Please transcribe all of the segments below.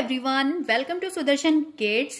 Everyone welcome to Sudarshan kids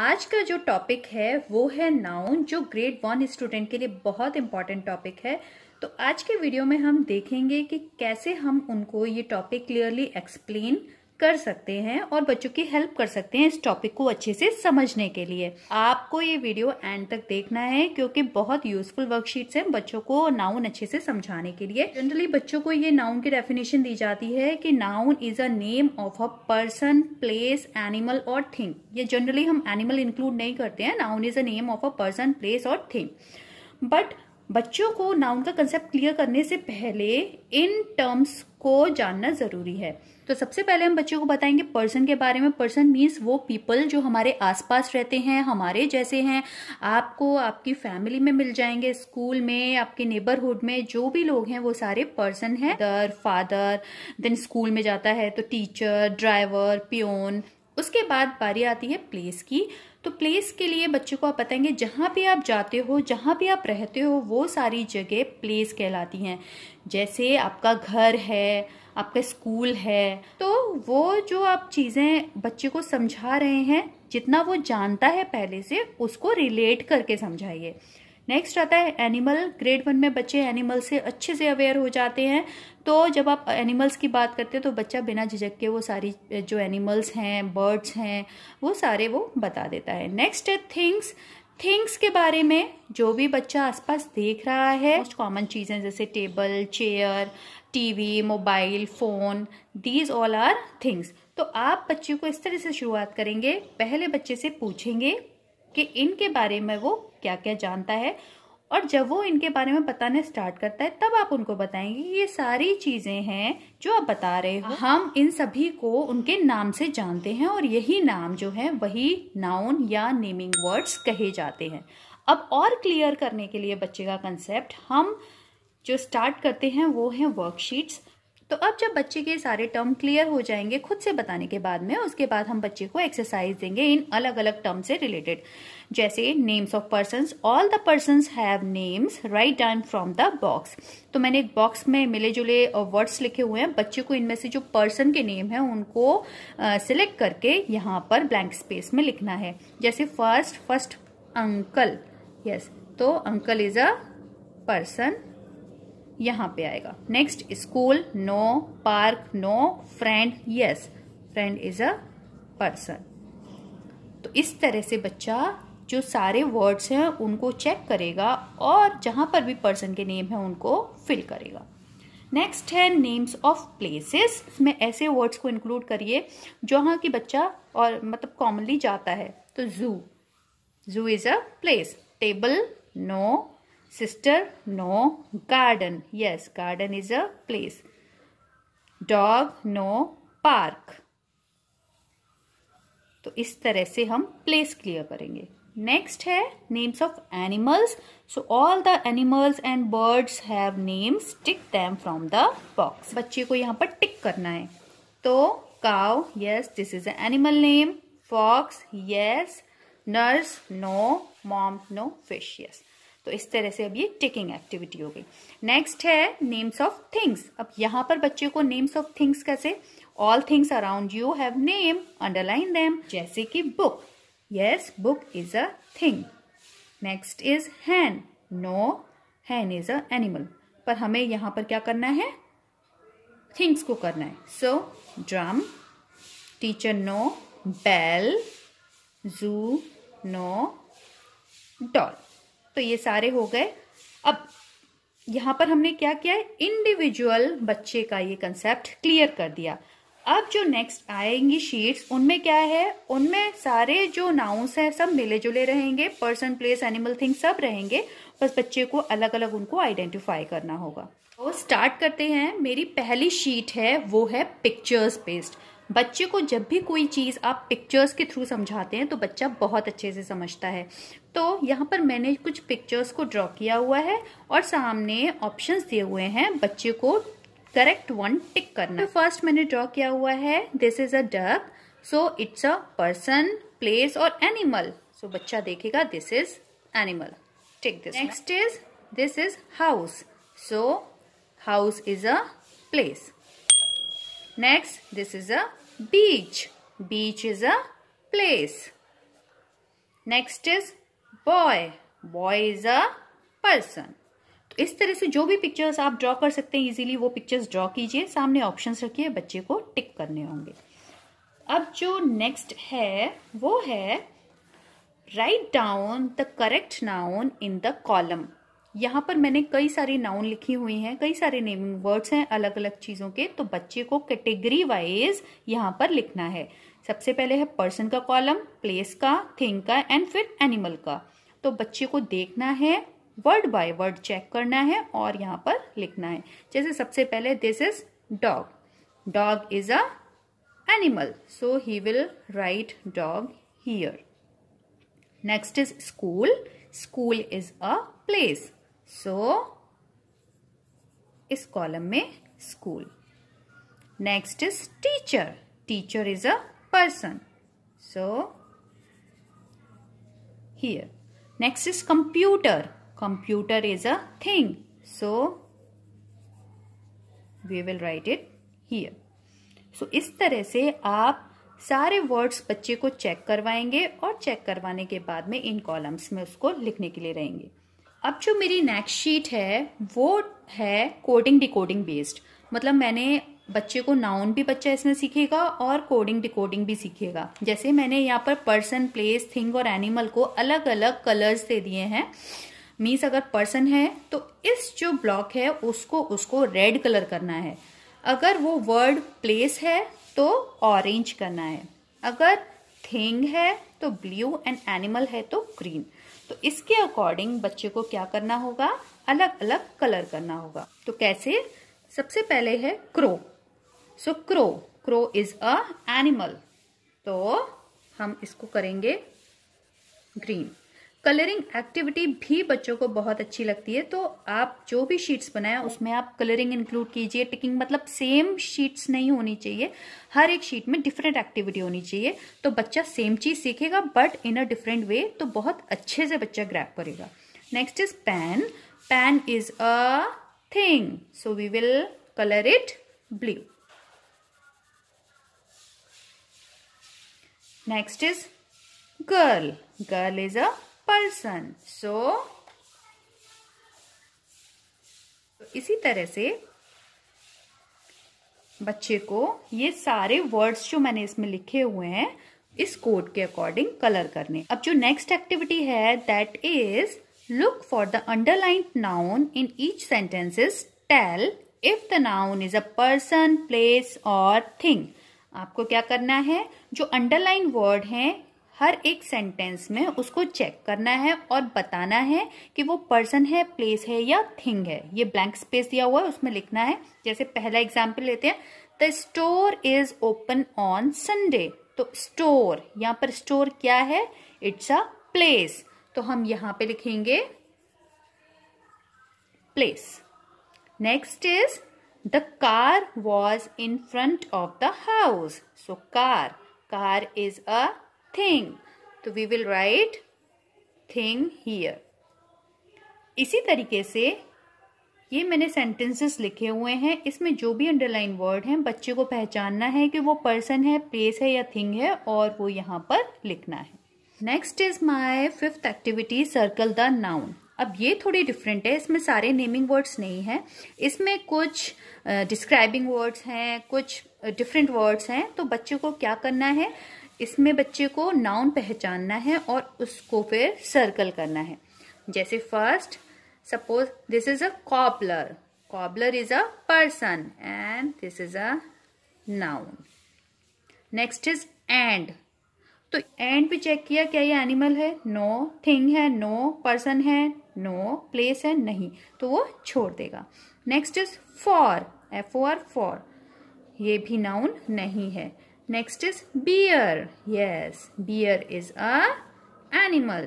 आज का जो टॉपिक है वो है नाउन जो ग्रेड वन स्टूडेंट के लिए बहुत इंपॉर्टेंट टॉपिक है तो आज के वीडियो में हम देखेंगे कि कैसे हम उनको ये टॉपिक क्लियरली एक्सप्लेन कर सकते हैं और बच्चों की हेल्प कर सकते हैं इस टॉपिक को अच्छे से समझने के लिए आपको ये वीडियो एंड तक देखना है क्योंकि बहुत यूजफुल वर्कशीट है बच्चों को नाउन अच्छे से समझाने के लिए जनरली बच्चों को ये नाउन की डेफिनेशन दी जाती है कि noun is a name of a person place animal और थिंग ये जनरली हम एनिमल इंक्लूड नहीं करते हैं noun is a name of a person place और थिंग बट बच्चों को नाउन का कंसेप्ट क्लियर करने से पहले इन टर्म्स को जानना ज़रूरी है तो सबसे पहले हम बच्चों को बताएंगे पर्सन के बारे में पर्सन मीन्स वो पीपल जो हमारे आसपास रहते हैं हमारे जैसे हैं आपको आपकी फैमिली में मिल जाएंगे स्कूल में आपके नेबरहुड में जो भी लोग हैं वो सारे पर्सन हैं दर फादर देन स्कूल में जाता है तो टीचर ड्राइवर प्योन उसके बाद बारी आती है प्लेस की तो प्लेस के लिए बच्चों को आप बताएंगे जहाँ भी आप जाते हो जहाँ भी आप रहते हो वो सारी जगह प्लेस कहलाती हैं जैसे आपका घर है आपका स्कूल है तो वो जो आप चीज़ें बच्चे को समझा रहे हैं जितना वो जानता है पहले से उसको रिलेट करके समझाइए नेक्स्ट आता है एनिमल ग्रेड वन में बच्चे एनिमल से अच्छे से अवेयर हो जाते हैं तो जब आप एनिमल्स की बात करते हैं तो बच्चा बिना झिझक के वो सारी जो एनिमल्स हैं बर्ड्स हैं वो सारे वो बता देता है नेक्स्ट है थिंग्स थिंग्स के बारे में जो भी बच्चा आसपास देख रहा है मोस्ट कॉमन चीज़ें जैसे table chair TV mobile phone these all are things तो आप बच्चे को इस तरह से शुरुआत करेंगे पहले बच्चे से पूछेंगे कि इनके बारे में वो क्या क्या जानता है और जब वो इनके बारे में बताने स्टार्ट करता है तब आप उनको बताएंगे ये सारी चीजें हैं जो आप बता रहे हो हम इन सभी को उनके नाम से जानते हैं और यही नाम जो है वही नाउन या नेमिंग वर्ड्स कहे जाते हैं अब और क्लियर करने के लिए बच्चे का कंसेप्ट हम जो स्टार्ट करते हैं वो है वर्कशीट्स तो अब जब बच्चे के सारे टर्म क्लियर हो जाएंगे खुद से बताने के बाद में उसके बाद हम बच्चे को एक्सरसाइज देंगे इन अलग अलग टर्म से रिलेटेड जैसे names of person all the person have names write down from the box तो मैंने एक बॉक्स में मिले जुले वर्ड्स लिखे हुए हैं बच्चे को इनमें से जो पर्सन के नेम है उनको सिलेक्ट करके यहाँ पर ब्लैंक स्पेस में लिखना है जैसे फर्स्ट फर्स्ट अंकल यस तो अंकल इज अ पर्सन यहां पे आएगा next school no park no friend yes friend is a person तो इस तरह से बच्चा जो सारे वर्ड्स हैं उनको चेक करेगा और जहां पर भी पर्सन के नेम है उनको फिल करेगा नेक्स्ट है नेम्स ऑफ प्लेसेस इसमें ऐसे वर्ड्स को इंक्लूड करिए जहाँ की बच्चा और मतलब कॉमनली जाता है तो zoo zoo is a place table no Sister, no. Garden, yes, garden is a place. Dog, no. Park. तो इस तरह से हम प्लेस क्लियर करेंगे नेक्स्ट है names of animals so all the animals and birds have names tick them from the box बच्चे को यहाँ पर टिक करना है तो cow yes this is animal name fox yes nurse no mom no fish yes तो इस तरह से अब ये टिकिंग एक्टिविटी हो गई नेक्स्ट है नेम्स ऑफ थिंग्स अब यहाँ पर बच्चे को नेम्स ऑफ थिंग्स कैसे all things around you have name underline them जैसे कि book yes book is a thing next is hen no hen is a animal पर हमें यहां पर क्या करना है थिंग्स को करना है so drum teacher no bell zoo no doll तो ये सारे हो गए अब यहां पर हमने क्या किया है इंडिविजुअल बच्चे का ये कंसेप्ट क्लियर कर दिया अब जो नेक्स्ट आएंगी शीट्स उनमें क्या है उनमें सारे जो नाउंस हैं सब मिले जुले रहेंगे पर्सन प्लेस एनिमल थिंग सब रहेंगे बस बच्चे को अलग अलग उनको आइडेंटिफाई करना होगा तो स्टार्ट करते हैं मेरी पहली शीट है वो है पिक्चर्स बेस्ड बच्चे को जब भी कोई चीज़ आप पिक्चर्स के थ्रू समझाते हैं तो बच्चा बहुत अच्छे से समझता है तो यहाँ पर मैंने कुछ पिक्चर्स को ड्रॉ किया हुआ है और सामने ऑप्शंस दिए हुए हैं बच्चे को करेक्ट वन टिक करना तो फर्स्ट मैंने ड्रॉ किया हुआ है this is a dog so it's a person place और एनिमल सो बच्चा देखेगा this is animal tick this next is this is house so house is a place Next, this is a beach. Beach is a place. Next is boy boy is a person तो इस तरह से जो भी pictures आप draw कर सकते हैं इजीली वो पिक्चर्स ड्रॉ कीजिए सामने ऑप्शंस रखिए बच्चे को टिक करने होंगे अब जो नेक्स्ट है वो है write down the correct noun in the column यहाँ पर मैंने कई सारी नाउन लिखी हुई हैं कई सारे नेमिंग वर्ड्स हैं अलग अलग चीज़ों के तो बच्चे को कैटेगरी वाइज यहाँ पर लिखना है सबसे पहले है पर्सन का कॉलम प्लेस का थिंग का एंड फिर एनिमल का तो बच्चे को देखना है वर्ड बाय वर्ड चेक करना है और यहाँ पर लिखना है जैसे सबसे पहले this is dog dog is a animal so he will write dog here next is school school is a place so so, इस कॉलम में school next is teacher teacher is a person so here next is computer computer is a thing so we will write it here so इस तरह से आप सारे words बच्चे को चेक करवाएंगे और चेक करवाने के बाद में इन कॉलम्स में उसको लिखने के लिए रहेंगे अब जो मेरी नेक्स्ट शीट है वो है कोडिंग डिकोडिंग बेस्ड मतलब मैंने बच्चे को नाउन भी बच्चा इसमें सीखेगा और कोडिंग डिकोडिंग भी सीखेगा जैसे मैंने यहाँ पर पर्सन प्लेस थिंग और एनिमल को अलग अलग कलर्स दे दिए हैं मीन्स अगर पर्सन है तो इस जो ब्लॉक है उसको उसको रेड कलर करना है अगर वो वर्ड प्लेस है तो ऑरेंज करना है अगर थिंग है तो ब्लू एंड एनिमल है तो ग्रीन तो इसके अकॉर्डिंग बच्चे को क्या करना होगा अलग अलग कलर करना होगा तो कैसे सबसे पहले है crow so crow crow is a animal तो हम इसको करेंगे ग्रीन कलरिंग एक्टिविटी भी बच्चों को बहुत अच्छी लगती है तो आप जो भी शीट्स बनाए उसमें आप कलरिंग इंक्लूड कीजिए टिकिंग मतलब सेम शीट्स नहीं होनी चाहिए हर एक शीट में डिफरेंट एक्टिविटी होनी चाहिए तो बच्चा सेम चीज़ सीखेगा but in a different way तो बहुत अच्छे से बच्चा ग्रैप करेगा next is pen pen is a thing so we will colour it blue next is girl girl is a person So, इसी तरह से बच्चे को ये सारे वर्ड्स जो मैंने इसमें लिखे हुए हैं इस कोड के अकॉर्डिंग कलर करने अब जो नेक्स्ट एक्टिविटी है that is look for the underline noun in each sentences tell if the noun is a person place और थिंग आपको क्या करना है जो अंडरलाइन वर्ड हैं हर एक सेंटेंस में उसको चेक करना है और बताना है कि वो पर्सन है प्लेस है या थिंग है ये ब्लैंक स्पेस दिया हुआ है उसमें लिखना है जैसे पहला एग्जाम्पल लेते हैं the store is open on Sunday तो स्टोर यहाँ पर स्टोर क्या है इट्स अ प्लेस तो हम यहाँ पे लिखेंगे place next is the car was in front of the house so car car is a thing तो we will write thing here इसी तरीके से ये मैंने सेंटेंसेस लिखे हुए हैं इसमें जो भी अंडरलाइन वर्ड हैं बच्चे को पहचानना है कि वो पर्सन है प्लेस है या थिंग है और वो यहाँ पर लिखना है next is my fifth activity circle the noun अब ये थोड़ी डिफरेंट है इसमें सारे नेमिंग वर्ड्स नहीं हैं इसमें कुछ डिस्क्राइबिंग uh, वर्ड्स हैं कुछ डिफरेंट uh, वर्ड्स हैं तो बच्चे को क्या करना है इसमें बच्चे को नाउन पहचानना है और उसको फिर सर्कल करना है जैसे first suppose this is a cobbler cobbler is a person and this is a noun next is and तो एंड भी चेक किया क्या ये एनिमल है नो थिंग है नो पर्सन है नो प्लेस है नहीं तो वो छोड़ देगा next is for F O R for ये भी नाउन नहीं है Next is bear Yes, bear is a animal.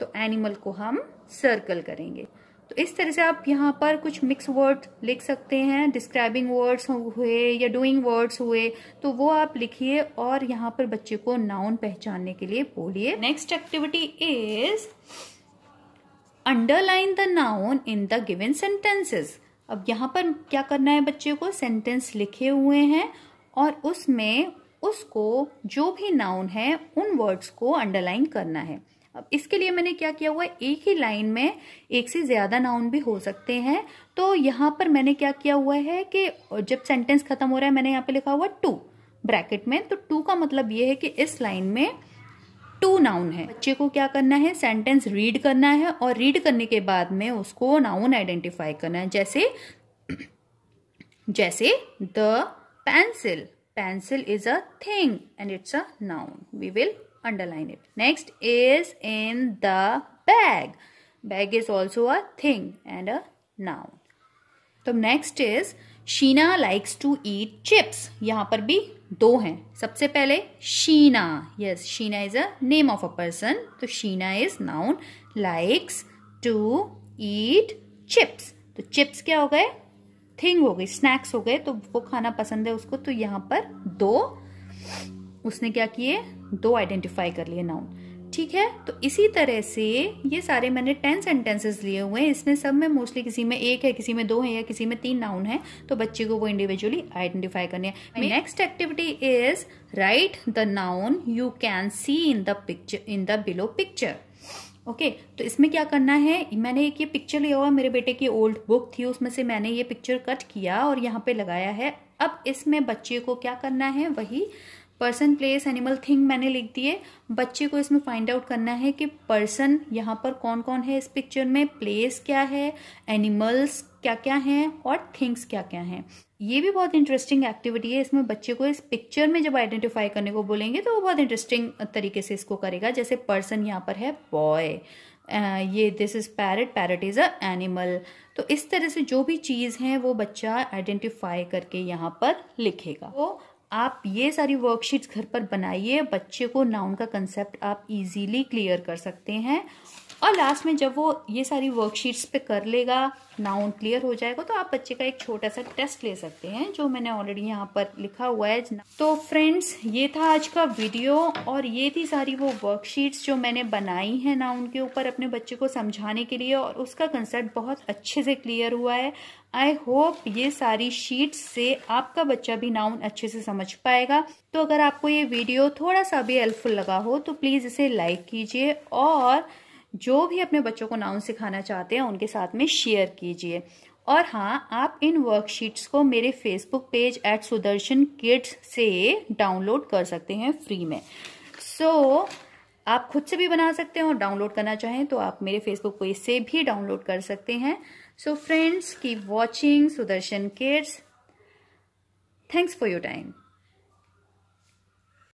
तो animal को हम circle करेंगे तो इस तरह से आप यहाँ पर कुछ मिक्स वर्ड लिख सकते हैं डिस्क्राइबिंग वर्ड्स हुए या डूइंग वर्ड्स हुए तो वो आप लिखिए और यहाँ पर बच्चे को नाउन पहचानने के लिए बोलिए next activity is underline the noun in the given sentences अब यहाँ पर क्या करना है बच्चे को सेंटेंस लिखे हुए हैं और उसमें उसको जो भी नाउन है उन वर्ड्स को अंडरलाइन करना है अब इसके लिए मैंने क्या किया हुआ है एक ही लाइन में एक से ज़्यादा नाउन भी हो सकते हैं तो यहाँ पर मैंने क्या किया हुआ है कि जब सेंटेंस खत्म हो रहा है मैंने यहाँ पे लिखा हुआ टू ब्रैकेट में तो टू का मतलब ये है कि इस लाइन में टू नाउन है बच्चे को क्या करना है सेंटेंस रीड करना है और रीड करने के बाद में उसको नाउन आइडेंटिफाई करना है जैसे जैसे the pencil pencil is a thing and it's a noun we will underline it next is in the bag bag is also a thing and a noun तो next is Sheena likes to eat chips यहाँ पर भी दो हैं सबसे पहले Sheena yes Sheena is a name of a person तो Sheena is noun likes to eat chips तो चिप्स क्या हो गए थिंग हो गई स्नैक्स हो गए तो वो खाना पसंद है उसको तो यहाँ पर दो उसने क्या किए दो आइडेंटिफाई कर लिए नाउन ठीक है तो इसी तरह से ये सारे मैंने टेन सेंटेंसेस लिए हुए हैं इसमें सब में मोस्टली किसी में एक है किसी में दो है या किसी में तीन नाउन है तो बच्चे को वो इंडिविजुअली आइडेंटिफाई करने है next activity is write the noun you can see in the picture in the below picture okay okay, तो इसमें क्या करना है मैंने एक ये पिक्चर लिया हुआ मेरे बेटे की ओल्ड बुक थी उसमें से मैंने ये पिक्चर कट किया और यहाँ पे लगाया है अब इसमें बच्चे को क्या करना है वही पर्सन प्लेस एनिमल थिंग मैंने लिख दिए बच्चे को इसमें फाइंड आउट करना है कि पर्सन यहाँ पर कौन कौन है इस पिक्चर में प्लेस क्या है एनिमल्स क्या क्या हैं और थिंग्स क्या क्या हैं ये भी बहुत इंटरेस्टिंग एक्टिविटी है इसमें बच्चे को इस पिक्चर में जब आइडेंटिफाई करने को बोलेंगे तो वो बहुत इंटरेस्टिंग तरीके से इसको करेगा जैसे पर्सन यहाँ पर है बॉय uh, ये this is parrot parrot is a animal तो इस तरह से जो भी चीज़ है वो बच्चा आइडेंटिफाई करके यहाँ पर लिखेगा तो आप ये सारी वर्कशीट्स घर पर बनाइए बच्चे को नाउन का कंसेप्ट आप इजीली क्लियर कर सकते हैं और लास्ट में जब वो ये सारी वर्कशीट्स पे कर लेगा नाउन क्लियर हो जाएगा तो आप बच्चे का एक छोटा सा टेस्ट ले सकते हैं जो मैंने ऑलरेडी यहाँ पर लिखा हुआ है तो फ्रेंड्स ये था आज का वीडियो और ये थी सारी वो वर्कशीट्स जो मैंने बनाई है नाउन के ऊपर अपने बच्चे को समझाने के लिए और उसका कंसेप्ट बहुत अच्छे से क्लियर हुआ है आई होप ये सारी शीट्स से आपका बच्चा भी नाउन अच्छे से समझ पाएगा तो अगर आपको ये वीडियो थोड़ा सा भी हेल्पफुल लगा हो तो प्लीज़ इसे लाइक कीजिए और जो भी अपने बच्चों को नाउन सिखाना चाहते हैं उनके साथ में शेयर कीजिए और हाँ आप इन वर्कशीट्स को मेरे Facebook page at Sudarshan kids से डाउनलोड कर सकते हैं फ्री में सो so, आप खुद से भी बना सकते हैं और डाउनलोड करना चाहें तो आप मेरे फेसबुक पेज से भी डाउनलोड कर सकते हैं so friends keep watching Sudarshan kids thanks for your time